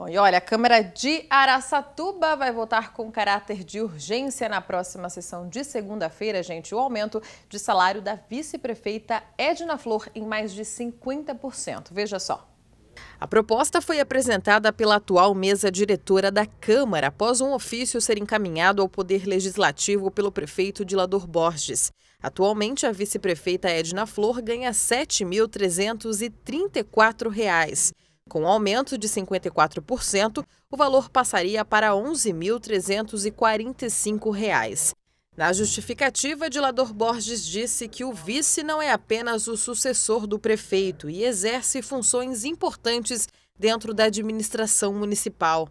Bom, e olha, a Câmara de Araçatuba vai votar com caráter de urgência na próxima sessão de segunda-feira, gente, o aumento de salário da vice-prefeita Edna Flor em mais de 50%. Veja só. A proposta foi apresentada pela atual mesa diretora da Câmara após um ofício ser encaminhado ao Poder Legislativo pelo prefeito Dilador Borges. Atualmente, a vice-prefeita Edna Flor ganha R$ 7.334. Com aumento de 54%, o valor passaria para R$ 11.345. Na justificativa, Dilador Borges disse que o vice não é apenas o sucessor do prefeito e exerce funções importantes dentro da administração municipal.